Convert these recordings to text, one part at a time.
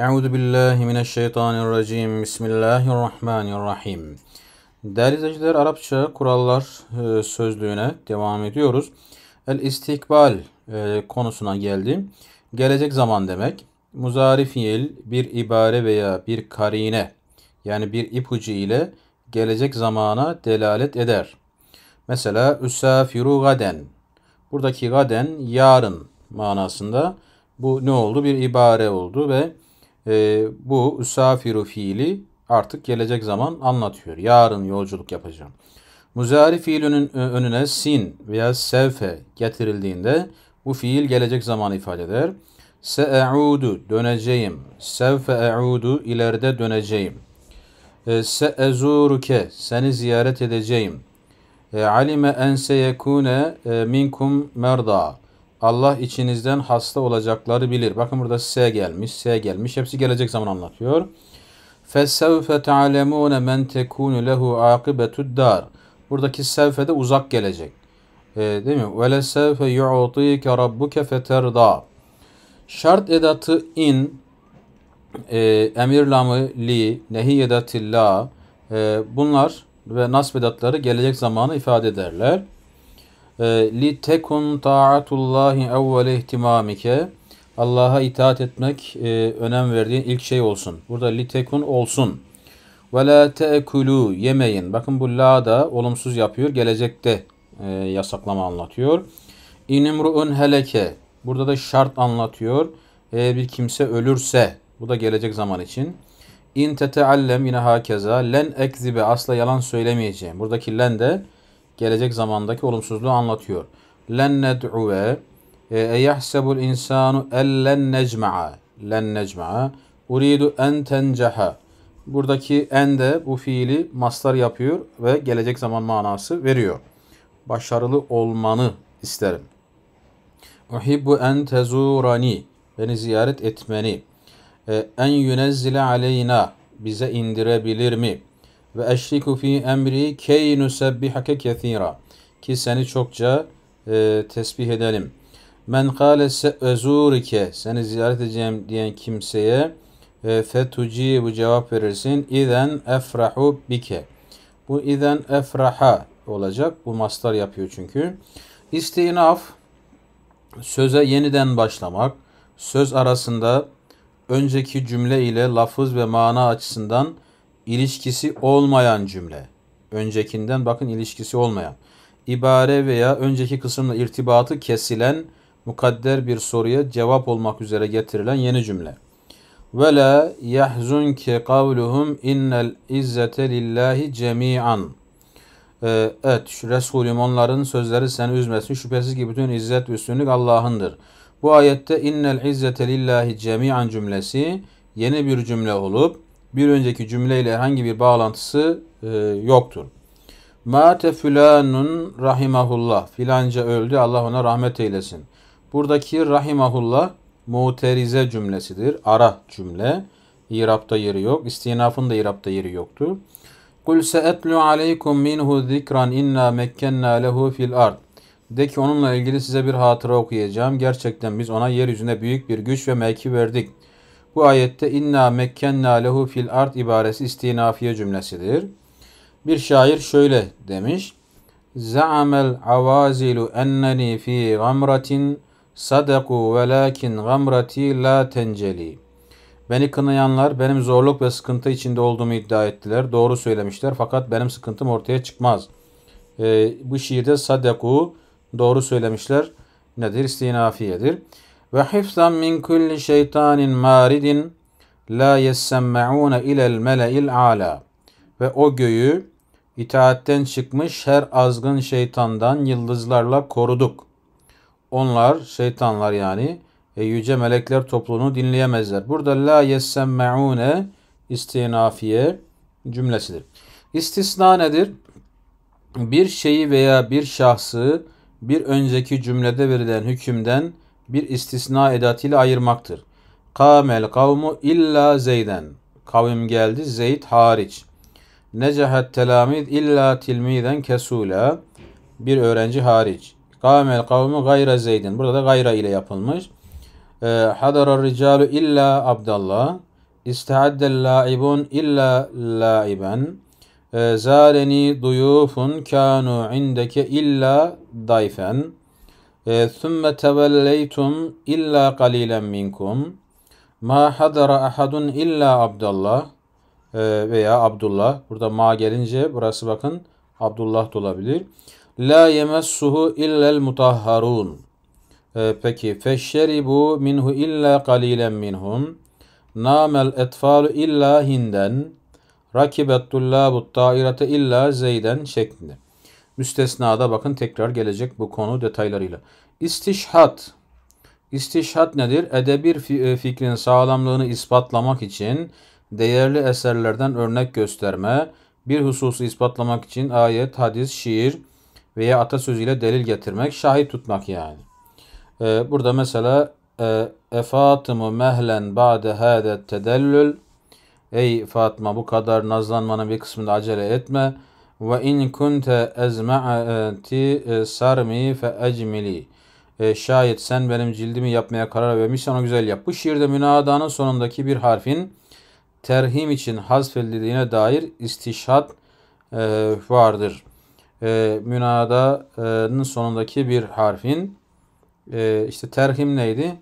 Euzu billahi mineşşeytanirracim. Bismillahirrahmanirrahim. Değerli izleyiciler Arapça kurallar e, sözlüğüne devam ediyoruz. El istikbal e, konusuna geldim. Gelecek zaman demek. Muzari fiil bir ibare veya bir karine yani bir ipucu ile gelecek zamana delalet eder. Mesela üsafiru gaden. Buradaki gaden yarın manasında bu ne oldu? Bir ibare oldu ve e, bu usafiru fiili artık gelecek zaman anlatıyor. Yarın yolculuk yapacağım. Muzari fiilinin e, önüne sin veya sevfe getirildiğinde bu fiil gelecek zaman ifade eder. Se'e'udu döneceğim. Sevfe e'udu ileride döneceğim. E, Se'ezuruke seni ziyaret edeceğim. E, alime en seyekune e, minkum merda. Allah içinizden hasta olacakları bilir. Bakın burada S gelmiş, S gelmiş. Hepsi gelecek zaman anlatıyor. فَسَوْفَ تَعْلَمُونَ مَنْ تَكُونُ لَهُ عَاقِبَةُ الدَّارِ Buradaki sevfe de uzak gelecek. E, değil mi? وَلَسَوْفَ يُعْطِيكَ رَبُّكَ فَتَرْضَى Şart edatı in, e, emir lamı li, nehi edatı la, e, bunlar ve nasb edatları gelecek zamanı ifade ederler. Ee, li tekun taatullahi evvele ihtimamike Allah'a itaat etmek e, önem verdiğin ilk şey olsun. Burada li tekun olsun. Ve la teekulu yemeyin. Bakın bu la da olumsuz yapıyor. Gelecekte e, yasaklama anlatıyor. İnimru'un heleke. Burada da şart anlatıyor. Eğer bir kimse ölürse bu da gelecek zaman için. İn teteallem yine hakeza. Len ekzibe asla yalan söylemeyeceğim. Buradaki len de gelecek zamandaki olumsuzluğu anlatıyor. Len ned'uve e, eyahsebul insanu ellen necma'a len necma'a uridu en tencaha Buradaki en de bu fiili maslar yapıyor ve gelecek zaman manası veriyor. Başarılı olmanı isterim. Uhibbu en tezurani beni ziyaret etmeni. E, en yunezzile aleyna bize indirebilir mi? ve eşriku fi emri key nusebbihake kethira ki seni çokça e, tesbih edelim. Men kâle ezûrike seni ziyaret edeceğim diyen kimseye e, fetuci bu cevap verirsin. İzen efrahu bike. Bu izen efraha olacak. Bu mastar yapıyor çünkü. İstinaf söze yeniden başlamak. Söz arasında önceki cümle ile lafız ve mana açısından ilişkisi olmayan cümle. Öncekinden bakın ilişkisi olmayan. İbare veya önceki kısımla irtibatı kesilen mukadder bir soruya cevap olmak üzere getirilen yeni cümle. Ve la yahzunke kavluhum innel izzete lillahi cemi'an. Ee, evet, Resulüm onların sözleri seni üzmesin. Şüphesiz ki bütün izzet ve üstünlük Allah'ındır. Bu ayette innel izzete lillahi cemi'an cümlesi yeni bir cümle olup bir önceki cümleyle herhangi bir bağlantısı e, yoktur. Mâte fülanun rahimahullah. Filanca öldü Allah ona rahmet eylesin. Buradaki rahimahullah muterize cümlesidir. Ara cümle. İrabda yeri yok. İstinafın da İrabda yeri yoktu. Kul seetlu aleykum minhu zikran inna mekkenna lehu fil ard. De ki onunla ilgili size bir hatıra okuyacağım. Gerçekten biz ona yeryüzüne büyük bir güç ve mevki verdik. Bu ayette inna mekkenna lehu fil art ibaresi istinafiye cümlesidir. Bir şair şöyle demiş. Za'amel avazilu enneni fi gamratin sadaku velakin gamrati la tenceli. Beni kınayanlar benim zorluk ve sıkıntı içinde olduğumu iddia ettiler. Doğru söylemişler fakat benim sıkıntım ortaya çıkmaz. Ee, bu şiirde sadaku doğru söylemişler nedir? İstinafiyedir ve hifzan min kulli şeytanin maridin la yessemma'une ilel mele'il ala ve o göğü itaatten çıkmış her azgın şeytandan yıldızlarla koruduk. Onlar şeytanlar yani e, yüce melekler topluluğunu dinleyemezler. Burada la yessemma'une istinafiye cümlesidir. İstisna nedir? Bir şeyi veya bir şahsı bir önceki cümlede verilen hükümden bir istisna edatıyla ayırmaktır. Kamel kavmu illa Zeyden. Kavim geldi Zeyd hariç. Necehet telamid illa tilmiden kesule Bir öğrenci hariç. Kamel kavmu gayra Zeydin. Burada da gayra ile yapılmış. Ee, Hadarar ricalu illa Abdallah. İsteadde laibun illa laiben. Ee, zaleni duyufun kanu indeke illa dayfen. ثُمَّ تَوَلَّيْتُمْ اِلَّا قَلِيلًا مِنْكُمْ مَا حَدَرَ اَحَدٌ اِلَّا Abdullah ee, veya Abdullah. Burada ma gelince burası bakın Abdullah da olabilir. La yemessuhu illel mutahharun. Ee, peki feşşeribu minhu illa qalilen minhum. Namel etfalu illa hinden. Rakibet tullabut ta'irete illa zeyden şeklinde. Müstesnada bakın tekrar gelecek bu konu detaylarıyla. İstişhat. İstişhat nedir? edebir e, fikrin sağlamlığını ispatlamak için değerli eserlerden örnek gösterme, bir hususu ispatlamak için ayet, hadis, şiir veya atasözüyle delil getirmek, şahit tutmak yani. E, burada mesela e, Efatımu mehlen ba'de hâde tedellül Ey Fatma bu kadar nazlanmanın bir kısmında acele etme. Ve in kunte ezma'ati e, e, sarmi fe ecmili. E, şayet sen benim cildimi yapmaya karar vermişsen onu güzel yap. Bu şiirde münadanın sonundaki bir harfin terhim için hazfedildiğine dair istişhat vardır. Münadanın sonundaki bir harfin işte terhim neydi?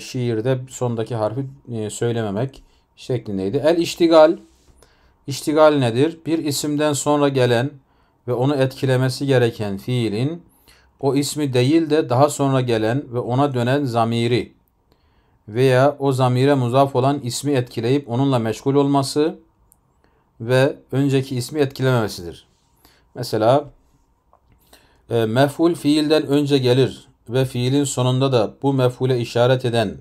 Şiirde sondaki harfi söylememek şeklindeydi. El iştigal İştigal nedir? Bir isimden sonra gelen ve onu etkilemesi gereken fiilin o ismi değil de daha sonra gelen ve ona dönen zamiri veya o zamire muzaf olan ismi etkileyip onunla meşgul olması ve önceki ismi etkilememesidir. Mesela e, mef'ul fiilden önce gelir ve fiilin sonunda da bu mef'ule işaret eden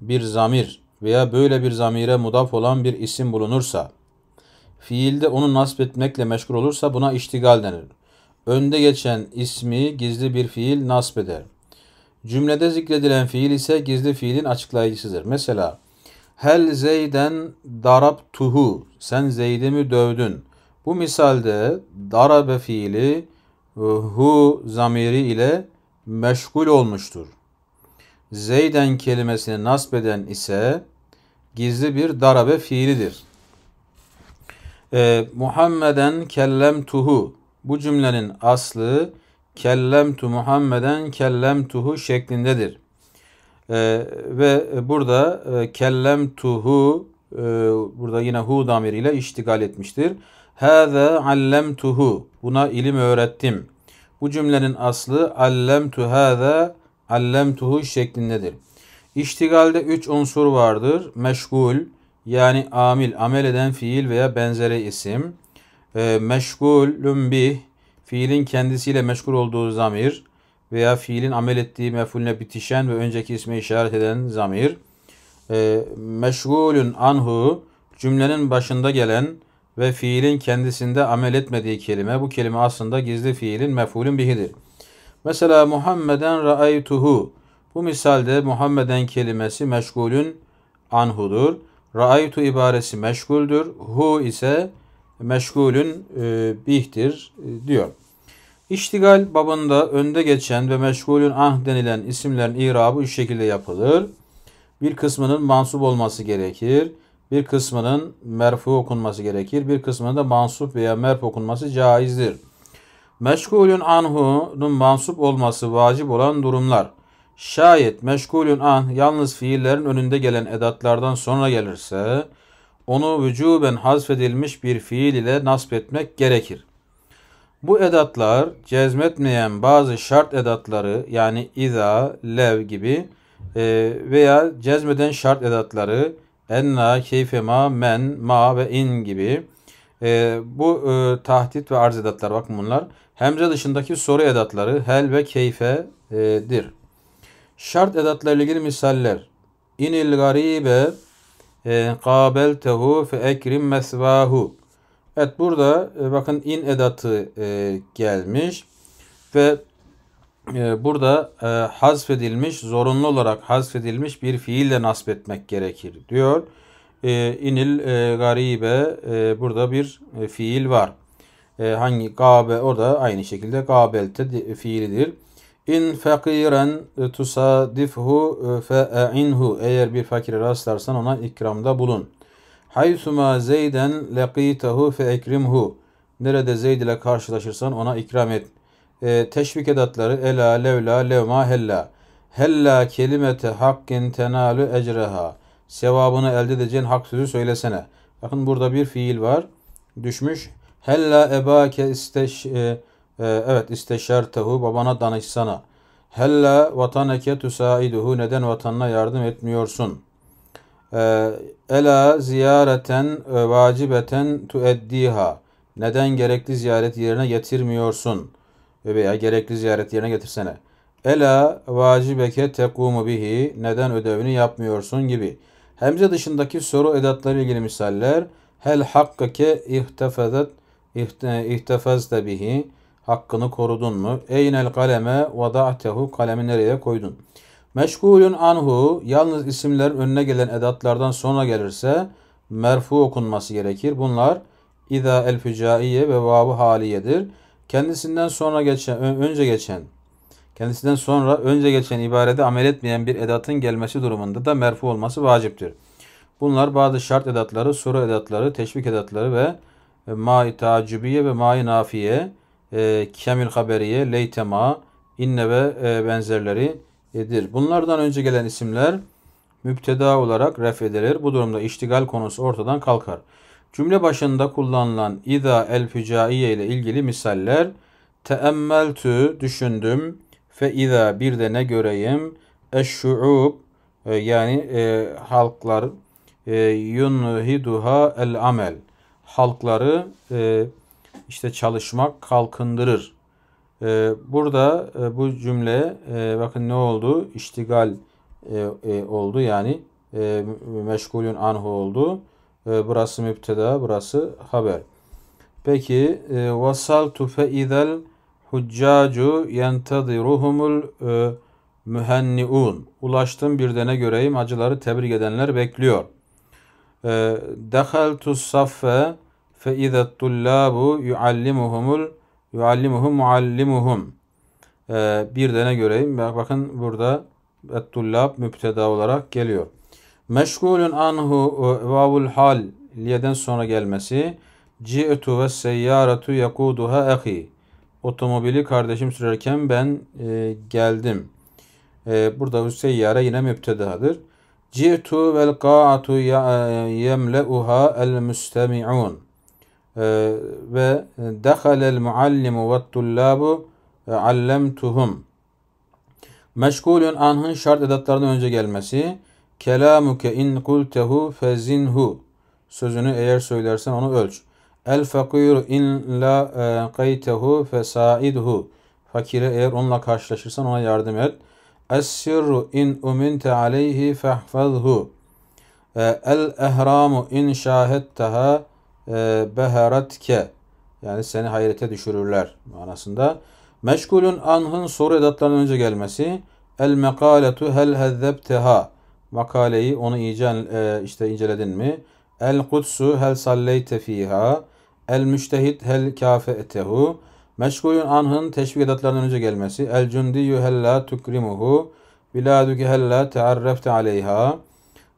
bir zamir veya böyle bir zamire mudaf olan bir isim bulunursa Fiilde onu nasip etmekle meşgul olursa buna iştigal denir. Önde geçen ismi gizli bir fiil nasip eder. Cümlede zikredilen fiil ise gizli fiilin açıklayıcısıdır. Mesela Hel Zeyden darab tuhu. Sen Zeyd'i mi dövdün? Bu misalde darabe fiili hu zamiri ile meşgul olmuştur. Zeyden kelimesini nasbeden ise gizli bir darabe fiilidir. E, Muhammeden tuhu bu cümlenin aslı tu Muhammeden tuhu şeklindedir. E, ve burada e, tuhu e, burada yine hu damiriyle iştigal etmiştir. Hâze allemtuhu buna ilim öğrettim. Bu cümlenin aslı allemtu hâze allemtuhu şeklindedir. İştigalde üç unsur vardır. Meşgul, yani amil, amel eden fiil veya benzeri isim. E, ee, meşgulün bih, fiilin kendisiyle meşgul olduğu zamir veya fiilin amel ettiği mefulüne bitişen ve önceki isme işaret eden zamir. E, meşgulün anhu, cümlenin başında gelen ve fiilin kendisinde amel etmediği kelime. Bu kelime aslında gizli fiilin mefulün bihidir. Mesela Muhammeden ra'aytuhu. Bu misalde Muhammeden kelimesi meşgulün anhudur. Ra'aytu ibaresi meşguldür. Hu ise meşgulün e, bihtir e, diyor. İştigal babında önde geçen ve meşgulün ah denilen isimlerin irabı üç şekilde yapılır. Bir kısmının mansup olması gerekir. Bir kısmının merfu okunması gerekir. Bir kısmının da mansup veya merf okunması caizdir. Meşgulün anhu'nun mansup olması vacip olan durumlar. Şayet meşgulün an yalnız fiillerin önünde gelen edatlardan sonra gelirse onu vücuben hazfedilmiş bir fiil ile nasp etmek gerekir. Bu edatlar cezmetmeyen bazı şart edatları yani iza, lev gibi e, veya cezmeden şart edatları enna, keyfema, men, ma ve in gibi e, bu e, tahdit ve arz edatlar bakın bunlar. Hemze dışındaki soru edatları hel ve keyfedir. E, Şart edatlarla ilgili misaller. İnil garibe e, kabeltehu fe ekrim mesvahu. Evet burada e, bakın in edatı e, gelmiş ve e, burada hazfedilmiş, zorunlu olarak hazfedilmiş bir fiille nasip etmek gerekir diyor. E, inil garibe burada bir fiil var. hangi gabe orada aynı şekilde gabelte fiilidir. İn fakiren tusadifhu e, fe'inhu. Eğer bir fakire rastlarsan ona ikramda bulun. Haysuma zeyden laqitahu fe'ekrimhu. Nerede Zeyd ile karşılaşırsan ona ikram et. E, teşvik edatları ela levla levma hella. Hella kelimete hakkin tenalu ecreha. Sevabını elde edeceğin hak sözü söylesene. Bakın burada bir fiil var. Düşmüş. Hella ebake isteş... E, ee, evet isteşertehu babana danışsana. Hella vataneke tüsaiduhu neden vatanına yardım etmiyorsun? Ee, ela ziyareten e, vacibeten tueddiha. Neden gerekli ziyaret yerine getirmiyorsun? Veya gerekli ziyaret yerine getirsene. Ela vacibeke tekumu bihi. Neden ödevini yapmıyorsun gibi. Hemze dışındaki soru edatları ilgili misaller. Hel hakkake ihtefazet ihtefazte bihi. Hakkını korudun mu? Eynel kaleme vada'tehu kalemi nereye koydun? Meşgulün anhu yalnız isimlerin önüne gelen edatlardan sonra gelirse merfu okunması gerekir. Bunlar İza el fücaiye ve vavu haliyedir. Kendisinden sonra geçen, önce geçen, kendisinden sonra önce geçen ibarede amel etmeyen bir edatın gelmesi durumunda da merfu olması vaciptir. Bunlar bazı şart edatları, soru edatları, teşvik edatları ve e, mai tacibiye ve mai nafiye e, Kemül Haberiye, Leytema, İnne ve e, benzerleridir. Bunlardan önce gelen isimler müpteda olarak ref edilir. Bu durumda iştigal konusu ortadan kalkar. Cümle başında kullanılan ida el fücaiye ile ilgili misaller teemmeltü düşündüm fe ida bir de ne göreyim eşşuub e, yani e, halklar e, yunhiduha el amel halkları e, işte çalışmak kalkındırır. Ee, burada e, bu cümle e, bakın ne oldu? İştigal e, oldu yani meşgulün anhu oldu. burası müpteda, burası haber. Peki e, vasaltu fe idel huccacu yentadiruhumul e, mühenniun. Ulaştım bir dene göreyim acıları tebrik edenler bekliyor. E, Dehaltu saffe fe izâ tullâbu yuallimuhumul yuallimuhum bir de göreyim? Bakın burada et müpteda olarak geliyor. Meşgulun anhu vavul hal liyeden sonra gelmesi. Ci'tu ve seyyaratu yakuduha ehi. Otomobili kardeşim sürerken ben e, geldim. E, burada bu seyyare yine müptedadır. Ci'tu vel ka'atu yemle'uha el e, ve dehalel muallimu ve tullabu allemtuhum. Meşgulün anhın şart edatlarından önce gelmesi. Kelamuke in kultehu fezinhu. Sözünü eğer söylersen onu ölç. El fakiru in la e, kaytehu fesaidhu. Fakire eğer onunla karşılaşırsan ona yardım et. Es sirru in uminte aleyhi fehfazhu. E, El ehramu in şahedteha e, beheratke yani seni hayrete düşürürler manasında. Meşgulün anhın soru edatlarından önce gelmesi el mekaletu hel hezzebteha makaleyi onu icen, e, işte inceledin mi? El kutsu hel salleyte fiha el müştehit hel kafetehu meşgulün anhın teşvik edatlarından önce gelmesi el cündiyü hella tukrimuhu biladüki la tearrefte aleyha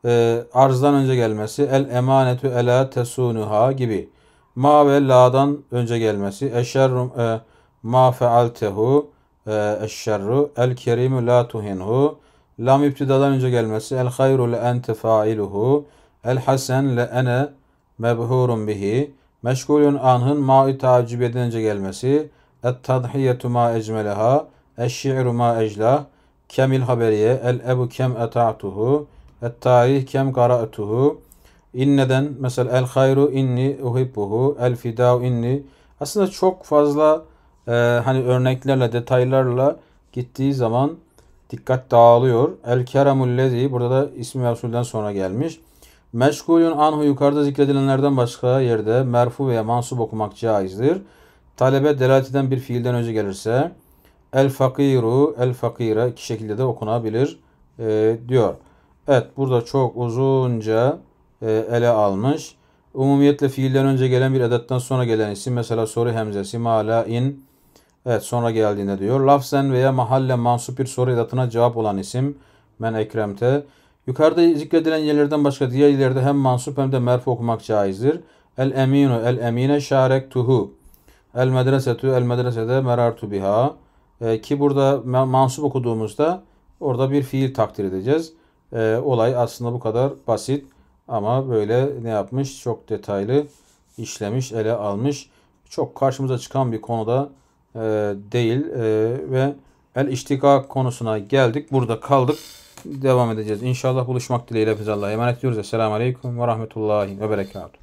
e, arzdan önce gelmesi, el emanetü ela tesunuha gibi. Ma ve la'dan önce gelmesi, eşerru e, ma fealtehu e, eşşerru, el kerimu la tuhinhu. Lam ibtidadan önce gelmesi, el hayru le ente failuhu, el hasen le ene mebhurun bihi. Meşgulün anhın ma'i tacib önce gelmesi, et tadhiyetu ma ecmeleha, eş ma eclah, kemil haberiye, el ebu kem eta'tuhu, Et tarih kem kara'tuhu. İnneden mesela el hayru inni uhibbuhu. El fidav inni. Aslında çok fazla e, hani örneklerle, detaylarla gittiği zaman dikkat dağılıyor. El keramul lezi burada da ismi mevsulden sonra gelmiş. Meşgulün anhu yukarıda zikredilenlerden başka yerde merfu veya mansup okumak caizdir. Talebe delalet eden bir fiilden önce gelirse el fakiru, el fakire iki şekilde de okunabilir e, diyor. Evet burada çok uzunca e, ele almış. Umumiyetle fiilden önce gelen bir edattan sonra gelen isim mesela soru hemzesi mala in evet sonra geldiğinde diyor. Lafzen veya mahalle mansup bir soru edatına cevap olan isim men ekremte. Yukarıda zikredilen yerlerden başka diğer yerlerde hem mansup hem de merfu okumak caizdir. El eminu el emine şarek tuhu. El medresetu el medresede merartu biha. E, ki burada mansup okuduğumuzda orada bir fiil takdir edeceğiz. E, olay aslında bu kadar basit ama böyle ne yapmış? Çok detaylı işlemiş, ele almış. Çok karşımıza çıkan bir konuda e, değil e, ve el iştika konusuna geldik. Burada kaldık. Devam edeceğiz. inşallah buluşmak dileğiyle. Hepinize Allah'a emanet ediyoruz. Esselamu Aleyküm ve Rahmetullahi ve Berekatuhu.